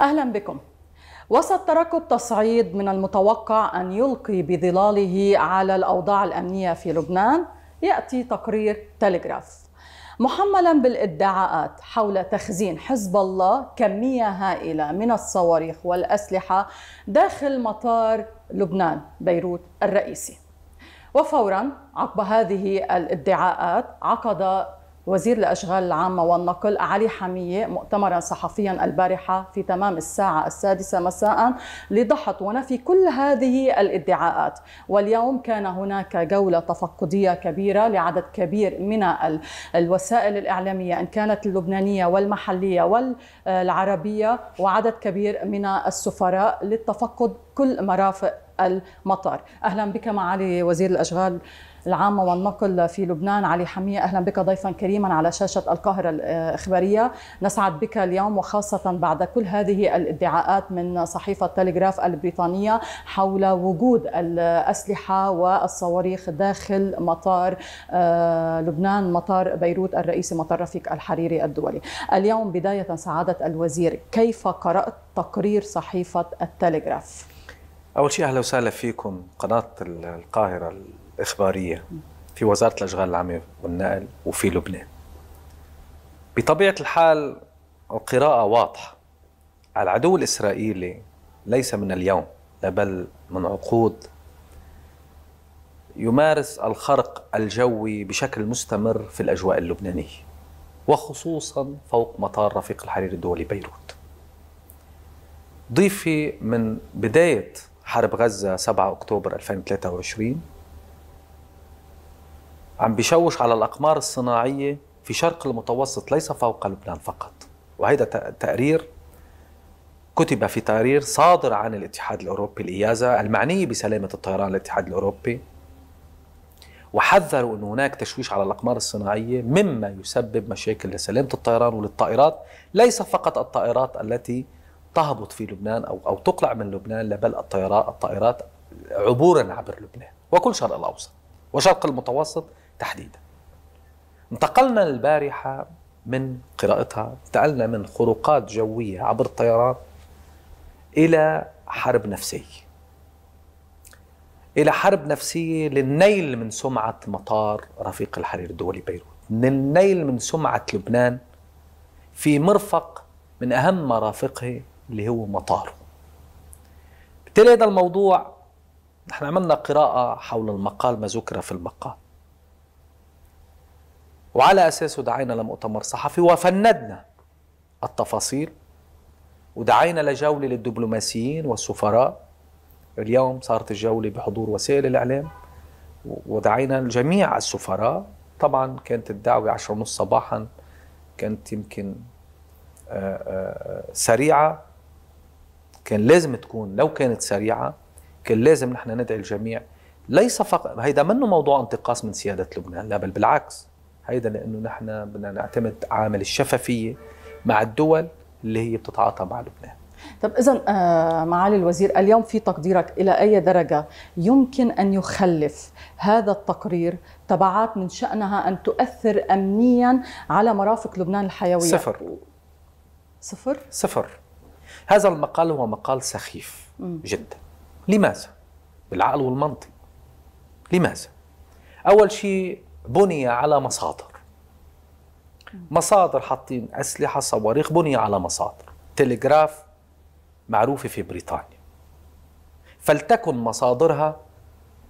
أهلا بكم وسط ترقب تصعيد من المتوقع أن يلقي بظلاله على الأوضاع الأمنية في لبنان يأتي تقرير تلغراف محملا بالادعاءات حول تخزين حزب الله كميه هائله من الصواريخ والاسلحه داخل مطار لبنان بيروت الرئيسي. وفورا عقب هذه الادعاءات عقد وزير الأشغال العامة والنقل علي حمية مؤتمرا صحفيا البارحة في تمام الساعة السادسة مساء لدحض ونفي كل هذه الادعاءات واليوم كان هناك جولة تفقدية كبيرة لعدد كبير من الوسائل الإعلامية إن كانت اللبنانية والمحلية والعربية وعدد كبير من السفراء للتفقد كل مرافق المطار أهلا بك معالي وزير الأشغال العامة والنقل في لبنان علي حمية أهلا بك ضيفا كريما على شاشة القاهرة الإخبارية نسعد بك اليوم وخاصة بعد كل هذه الادعاءات من صحيفة تلغراف البريطانية حول وجود الأسلحة والصواريخ داخل مطار آه، لبنان مطار بيروت الرئيسي مطار رفيق الحريري الدولي اليوم بداية سعادة الوزير كيف قرأت تقرير صحيفة التلغراف؟ أول شيء أهلا وسهلا فيكم قناة القاهرة إخبارية في وزارة الأشغال العامة والنقل وفي لبنان بطبيعة الحال القراءة واضحة العدو الإسرائيلي ليس من اليوم لا بل من عقود يمارس الخرق الجوي بشكل مستمر في الأجواء اللبنانية وخصوصا فوق مطار رفيق الحرير الدولي بيروت ضيفي من بداية حرب غزة 7 أكتوبر 2023 عم بيشوش على الأقمار الصناعية في شرق المتوسط ليس فوق لبنان فقط وهذا تقرير كتب في تقرير صادر عن الاتحاد الأوروبي الإيازة المعنية بسلامة الطيران الاتحاد الأوروبي وحذروا أن هناك تشويش على الأقمار الصناعية مما يسبب مشاكل لسلامة الطيران وللطائرات ليس فقط الطائرات التي تهبط في لبنان أو, أو تقلع من لبنان بل الطائرات عبورا عبر لبنان وكل شرق الأوسط وشرق المتوسط تحديدا انتقلنا البارحة من قراءتها انتقلنا من خروقات جوية عبر الطيران إلى حرب نفسية إلى حرب نفسية للنيل من سمعة مطار رفيق الحرير الدولي بيروت للنيل من سمعة لبنان في مرفق من أهم مرافقه اللي هو مطاره بالتالي هذا الموضوع نحن عملنا قراءة حول المقال ما ذكر في المقال وعلى أساسه دعينا لمؤتمر صحفي وفندنا التفاصيل ودعينا لجولة للدبلوماسيين والسفراء اليوم صارت الجولة بحضور وسائل الإعلام ودعينا جميع السفراء طبعا كانت الدعوة 10 ونص صباحا كانت يمكن آه، آه، سريعة كان لازم تكون لو كانت سريعة كان لازم نحن ندعي الجميع ليس فقط هيدا منه موضوع انتقاص من سيادة لبنان لا بل بالعكس هيدا لانه نحن بدنا نعتمد عامل الشفافيه مع الدول اللي هي بتتعاطى مع لبنان طب اذا آه، معالي الوزير اليوم في تقديرك الى اي درجه يمكن ان يخلف هذا التقرير تبعات من شانها ان تؤثر امنيا على مرافق لبنان الحيويه صفر صفر صفر هذا المقال هو مقال سخيف جدا لماذا بالعقل والمنطق لماذا اول شيء بني على مصادر مصادر حاطين أسلحة صواريخ بني على مصادر تلغراف معروفة في بريطانيا فلتكن مصادرها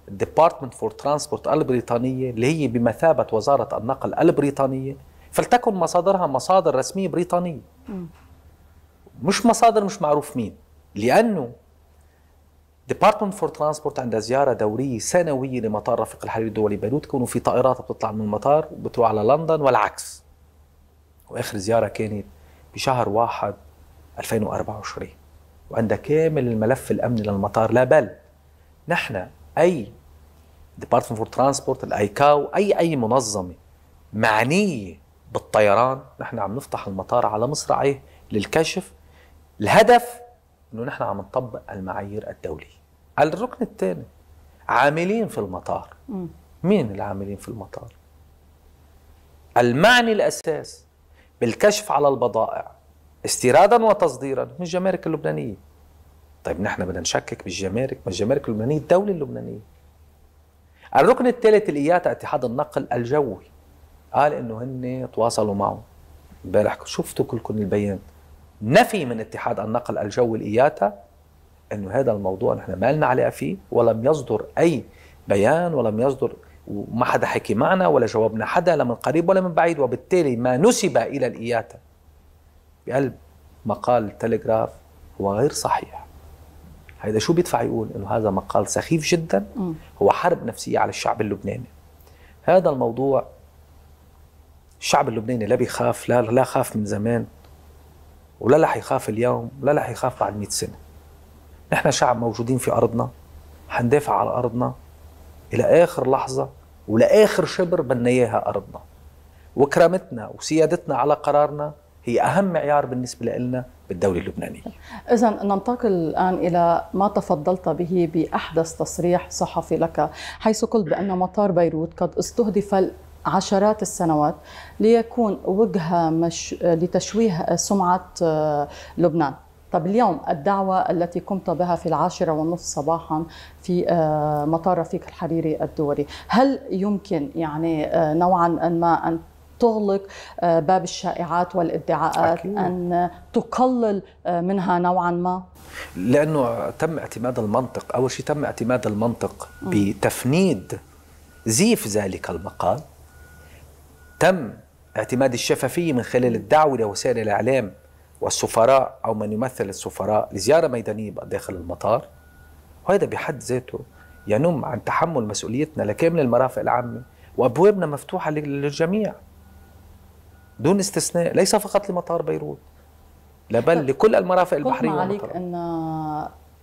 الديبارتمنت فور ترانسبورت البريطانية اللي هي بمثابة وزارة النقل البريطانية فلتكن مصادرها مصادر رسمية بريطانية مش مصادر مش معروف مين لأنه ديبارتمنت فور ترانسبورت عندها زياره دوريه سنويه لمطار رفيق الحريري الدولي بيروت كانوا في طائرات بتطلع من المطار وبتروح على لندن والعكس واخر زياره كانت بشهر واحد 2024 وعندها كامل الملف الامني للمطار لا بل نحن اي ديبارتمنت فور ترانسبورت الايكاو اي اي منظمه معنيه بالطيران نحن عم نفتح المطار على مصراعيه للكشف الهدف انه نحن عم نطبق المعايير الدوليه على الركن الثاني عاملين في المطار مين العاملين في المطار المعني الأساس بالكشف على البضائع استيرادا وتصديرا من الجمارك اللبنانية طيب نحن بدنا نشكك بالجمارك ما الجمارك اللبنانية الدولة اللبنانية الركن الثالث الإياتا اتحاد النقل الجوي قال انه هن تواصلوا معه امبارح شفتوا كلكم البيان نفي من اتحاد النقل الجوي الإياتا انه هذا الموضوع نحن ما لنا علاقه فيه ولم يصدر اي بيان ولم يصدر وما حدا حكي معنا ولا جاوبنا حدا لا من قريب ولا من بعيد وبالتالي ما نسب الى الاياتا بقلب مقال تلغراف هو غير صحيح هيدا شو بيدفع يقول انه هذا مقال سخيف جدا هو حرب نفسيه على الشعب اللبناني هذا الموضوع الشعب اللبناني لا بيخاف لا لا خاف من زمان ولا رح يخاف اليوم ولا رح يخاف بعد 100 سنه نحن شعب موجودين في أرضنا هندافع على أرضنا إلى آخر لحظة ولآخر شبر بدنا إياها أرضنا وكرامتنا وسيادتنا على قرارنا هي أهم معيار بالنسبة لنا بالدولة اللبنانية إذا ننتقل الآن إلى ما تفضلت به بأحدث تصريح صحفي لك حيث قلت بأن مطار بيروت قد استهدف عشرات السنوات ليكون وجهة مش... لتشويه سمعة آه، لبنان طب اليوم الدعوة التي قمت بها في العاشرة والنصف صباحا في آه، مطار رفيق الحريري الدولي هل يمكن يعني آه، نوعا ما أن تغلق آه، باب الشائعات والادعاءات أكيد. ان تقلل منها نوعا ما لانه تم اعتماد المنطق اول شيء تم اعتماد المنطق بتفنيد زيف ذلك المقال تم اعتماد الشفافيه من خلال الدعوه لوسائل الاعلام والسفراء أو من يمثل السفراء لزيارة ميدانية داخل المطار وهذا بحد ذاته ينم عن تحمل مسؤوليتنا لكامل المرافق العامة وأبوابنا مفتوحة للجميع دون استثناء ليس فقط لمطار بيروت لا بل طيب، لكل المرافق البحرية عليك أن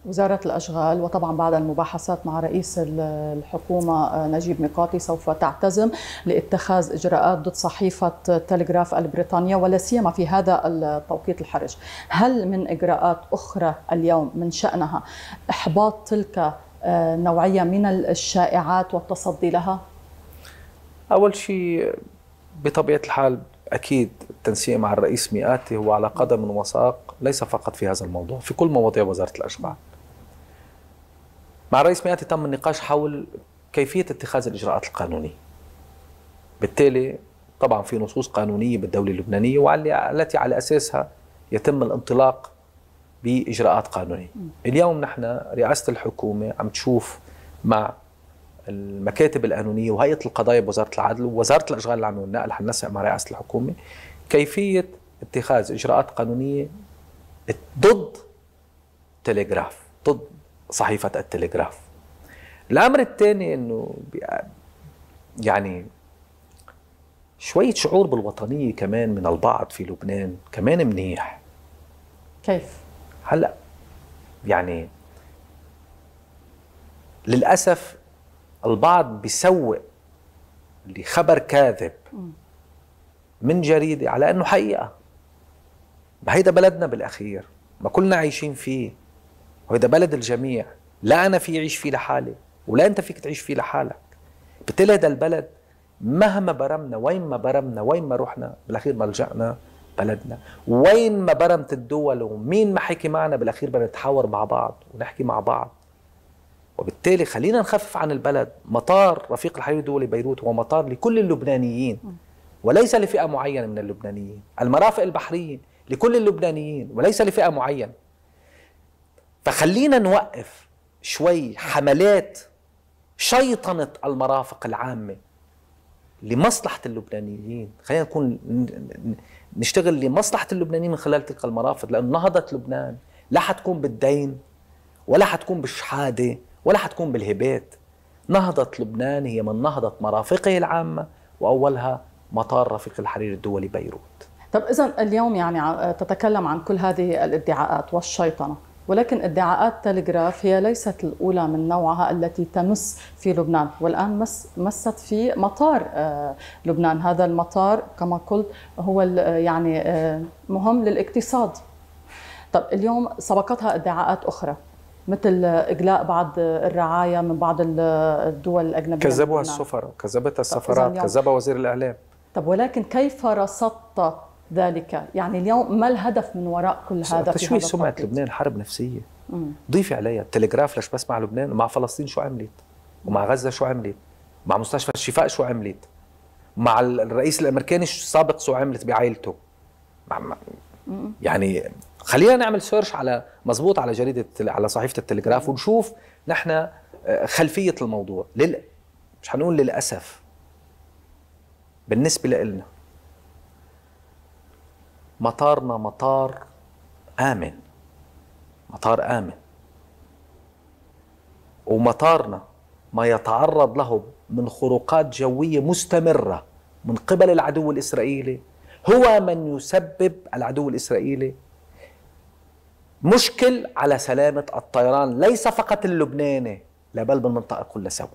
وزارة الأشغال وطبعا بعد المباحثات مع رئيس الحكومة آه، نجيب ميقاتي سوف تعتزم لاتخاذ إجراءات ضد صحيفة تلغراف البريطانية ولا سيما في هذا التوقيت الحرج هل من إجراءات أخرى اليوم من شأنها إحباط تلك آه، نوعية من الشائعات والتصدي لها؟ أول شيء بطبيعة الحال أكيد التنسيق مع الرئيس مئاتي هو على قدم وساق ليس فقط في هذا الموضوع في كل مواضيع وزارة الأشغال مع الرئيس مئاتي تم النقاش حول كيفية اتخاذ الإجراءات القانونية بالتالي طبعا في نصوص قانونية بالدولة اللبنانية والتي على أساسها يتم الانطلاق بإجراءات قانونية اليوم نحن رئاسة الحكومة عم تشوف مع المكاتب القانونية وهيئة القضايا بوزارة العدل ووزارة الأشغال العامة والنقل حنسق مع رئاسة الحكومة كيفية اتخاذ إجراءات قانونية ضد تلغراف ضد صحيفة التلغراف الأمر الثاني أنه يعني شوية شعور بالوطنية كمان من البعض في لبنان كمان منيح كيف؟ هلأ يعني للأسف البعض بيسوق لخبر كاذب من جريدة على أنه حقيقة ما بلدنا بالاخير ما كلنا عايشين فيه وهيدا بلد الجميع لا انا في عيش فيه لحالي ولا انت فيك تعيش فيه لحالك بالتالي هذا البلد مهما برمنا وين ما برمنا وين ما رحنا بالاخير ملجأنا بلدنا وين ما برمت الدول ومين ما حكي معنا بالاخير بدنا نتحاور مع بعض ونحكي مع بعض وبالتالي خلينا نخفف عن البلد مطار رفيق الحرير الدولي بيروت هو مطار لكل اللبنانيين وليس لفئه معينه من اللبنانيين المرافق البحريه لكل اللبنانيين وليس لفئه معينه فخلينا نوقف شوي حملات شيطنه المرافق العامه لمصلحه اللبنانيين خلينا نكون نشتغل لمصلحه اللبنانيين من خلال تلك المرافق لان نهضه لبنان لا حتكون بالدين ولا حتكون بالشحاده ولا حتكون بالهبات نهضه لبنان هي من نهضه مرافقه العامه واولها مطار رفيق الحرير الدولي بيروت طب إذا اليوم يعني تتكلم عن كل هذه الادعاءات والشيطنة ولكن ادعاءات تلغراف هي ليست الأولى من نوعها التي تمس في لبنان والآن مس مست في مطار آه، لبنان هذا المطار كما قلت هو يعني آه، مهم للاقتصاد طب اليوم سبقتها ادعاءات أخرى مثل اجلاء بعض الرعايه من بعض الدول الاجنبيه كذبوها السفراء كذبتها السفارات كذب وزير الاعلام طب ولكن كيف رصدت ذلك يعني اليوم ما الهدف من وراء كل هذا تشويه سمعة لبنان حرب نفسية مم. ضيفي عليها التليجراف ليش بس مع لبنان مع فلسطين شو عملت ومع غزة شو عملت مع مستشفى الشفاء شو عملت مع الرئيس الامريكاني السابق شو عملت بعائلته مع يعني خلينا نعمل سيرش على مزبوط على جريده على صحيفه التليجراف ونشوف نحن آه، خلفيه الموضوع لل مش هنقول للاسف بالنسبه لنا مطارنا مطار آمن مطار آمن ومطارنا ما يتعرض له من خروقات جوية مستمرة من قبل العدو الإسرائيلي هو من يسبب العدو الإسرائيلي مشكل على سلامة الطيران ليس فقط اللبناني لا بل بالمنطقة كلها سوا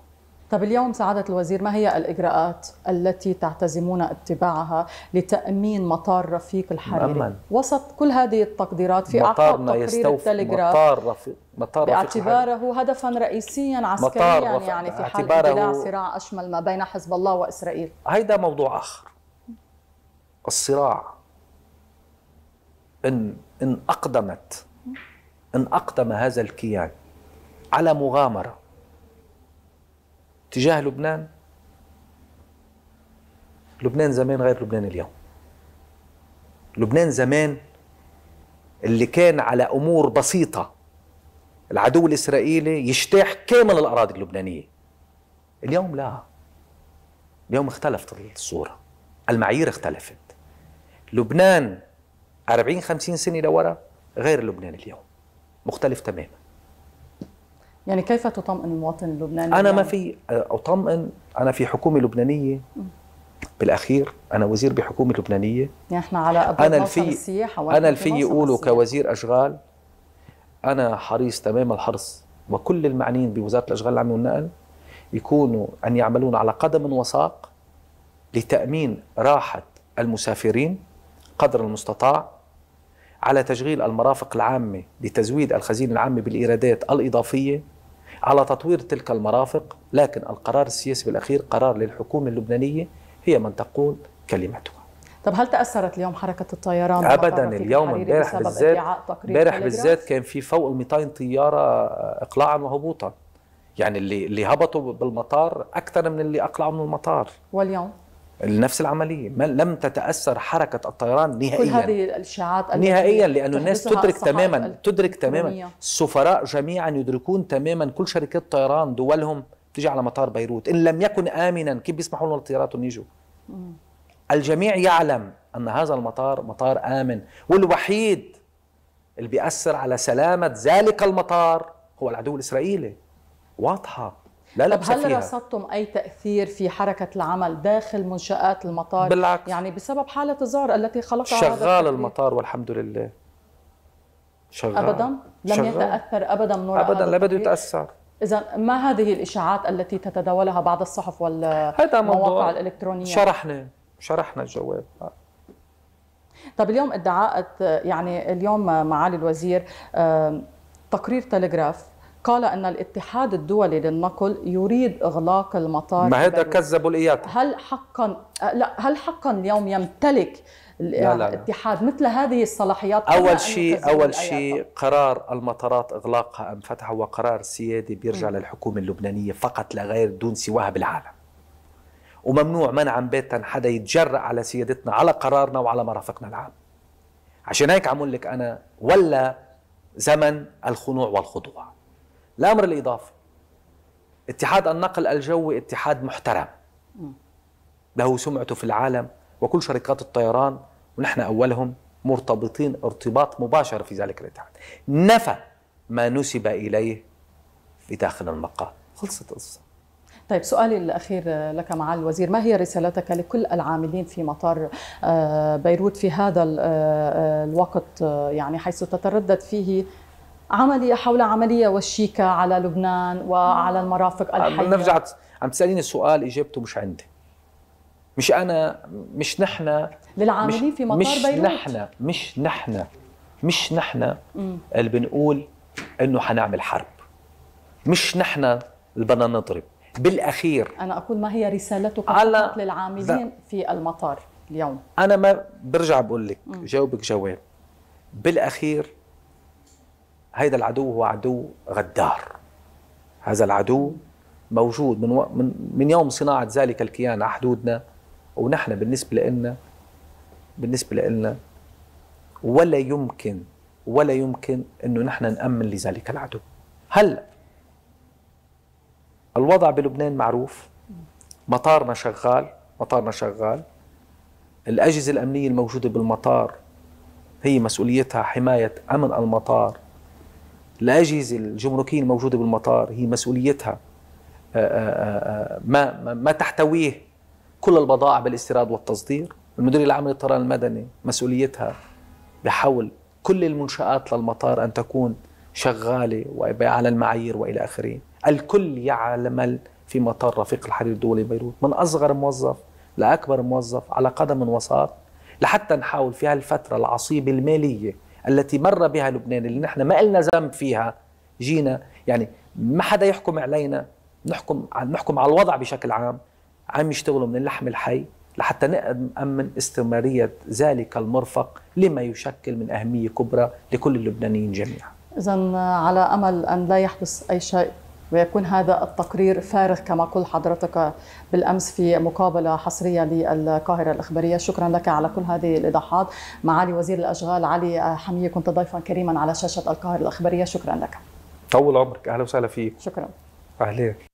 طب اليوم سعادة الوزير ما هي الإجراءات التي تعتزمون اتباعها لتأمين مطار رفيق الحريري مأمن. وسط كل هذه التقديرات في أعقاب تقرير التلغراف مطار رفيق مطار باعتباره هدفا رئيسيا عسكريا يعني في حال اندلاع صراع أشمل ما بين حزب الله وإسرائيل هيدا موضوع آخر الصراع إن إن أقدمت إن أقدم هذا الكيان على مغامرة تجاه لبنان لبنان زمان غير لبنان اليوم لبنان زمان اللي كان على امور بسيطه العدو الاسرائيلي يجتاح كامل الاراضي اللبنانيه اليوم لا اليوم اختلفت الصوره المعايير اختلفت لبنان 40 50 سنه لورا غير لبنان اليوم مختلف تماما يعني كيف تطمئن المواطن اللبناني؟ أنا ما في آه، أطمئن أنا في حكومة لبنانية بالاخير انا وزير بحكومه لبنانيه يعني احنا على انا الفي السياحه انا الفي يقولوا كوزير اشغال انا حريص تمام الحرص وكل المعنيين بوزاره الاشغال العامه والنقل يكونوا ان يعملون على قدم وساق لتامين راحه المسافرين قدر المستطاع على تشغيل المرافق العامه لتزويد الخزينه العامه بالايرادات الاضافيه على تطوير تلك المرافق لكن القرار السياسي بالأخير قرار للحكومة اللبنانية هي من تقول كلمتها طب هل تاثرت اليوم حركه الطيران ابدا اليوم امبارح بالذات امبارح بالذات كان في فوق ال 200 طياره آه، اقلاعا وهبوطا يعني اللي اللي هبطوا بالمطار اكثر من اللي اقلعوا من المطار واليوم نفس العمليه ما لم تتاثر حركه الطيران نهائيا كل هذه الاشاعات نهائيا لانه الناس تدرك تماما تدرك تماما السفراء جميعا يدركون تماما كل شركات طيران دولهم تجي على مطار بيروت ان لم يكن امنا كيف بيسمحوا لهم الطيارات ان يجوا الجميع يعلم ان هذا المطار مطار امن والوحيد اللي بيأثر على سلامه ذلك المطار هو العدو الاسرائيلي واضحه لا لا طب هل فيها. رصدتم اي تاثير في حركه العمل داخل منشات المطار بالعكس يعني بسبب حاله الذعر التي خلقها شغال المطار والحمد لله شغال ابدا لم شغال. يتاثر ابدا من وراء ابدا لا بده يتاثر اذا ما هذه الاشاعات التي تتداولها بعض الصحف والمواقع الالكترونيه شرحنا شرحنا الجواب طب اليوم ادعاءات يعني اليوم معالي الوزير تقرير تلغراف قال ان الاتحاد الدولي للنقل يريد اغلاق المطار ما هذا كذبوا الاياتا هل حقا آه، لا هل حقا اليوم يمتلك لا لا الاتحاد مثل هذه الصلاحيات اول شيء اول شيء قرار المطارات اغلاقها ام فتحها هو قرار سيادي بيرجع م. للحكومه اللبنانيه فقط لا غير دون سواها بالعالم وممنوع منعا باتا حدا يتجرأ على سيادتنا على قرارنا وعلى مرافقنا العام عشان هيك عم لك انا ولا زمن الخنوع والخضوع الأمر الإضافي اتحاد النقل الجوي اتحاد محترم له سمعته في العالم وكل شركات الطيران ونحن أولهم مرتبطين ارتباط مباشر في ذلك الاتحاد نفى ما نسب إليه في داخل المقال خلصت القصة طيب سؤالي الأخير لك معالي الوزير ما هي رسالتك لكل العاملين في مطار آه، بيروت في هذا آه، آه، الوقت يعني حيث تتردد فيه عملية حول عملية وشيكة على لبنان وعلى المرافق الحية نرجع عم تسأليني سؤال إجابته مش عندي مش أنا مش نحن للعاملين في مطار مش بيروت نحن مش نحن مش نحن اللي بنقول إنه حنعمل حرب مش نحن اللي بدنا نضرب بالأخير أنا أقول ما هي رسالتك على للعاملين في المطار اليوم أنا ما برجع بقول لك جاوبك جواب بالأخير هذا العدو هو عدو غدار هذا العدو موجود من, و... من من يوم صناعه ذلك الكيان على حدودنا ونحن بالنسبه لنا بالنسبه لنا ولا يمكن ولا يمكن انه نحن نامن لذلك العدو هلا الوضع بلبنان معروف مطارنا شغال مطارنا شغال الأجهزة الأمنية الموجودة بالمطار هي مسؤوليتها حماية أمن المطار الأجهزة الجمركية الموجودة بالمطار هي مسؤوليتها آه، آه، آه، ما ما تحتويه كل البضائع بالاستيراد والتصدير المديرية العامة للطيران المدني مسؤوليتها بحول كل المنشآت للمطار أن تكون شغالة وعلى المعايير وإلى آخره الكل يعمل في مطار رفيق الحرير الدولي بيروت من أصغر موظف لأكبر موظف على قدم وساق لحتى نحاول في هالفترة العصيبة المالية التي مر بها لبنان اللي نحن ما لنا ذنب فيها جينا يعني ما حدا يحكم علينا نحكم نحكم على الوضع بشكل عام عم يشتغلوا من اللحم الحي لحتى نأمن استمرارية ذلك المرفق لما يشكل من أهمية كبرى لكل اللبنانيين جميعا إذا على أمل أن لا يحدث أي شيء ويكون هذا التقرير فارغ كما قلت حضرتك بالأمس في مقابلة حصرية للقاهرة الإخبارية شكرا لك على كل هذه الإيضاحات معالي وزير الأشغال علي حمية كنت ضيفا كريما على شاشة القاهرة الإخبارية شكرا لك طول عمرك أهلا وسهلا فيك شكرا أهلا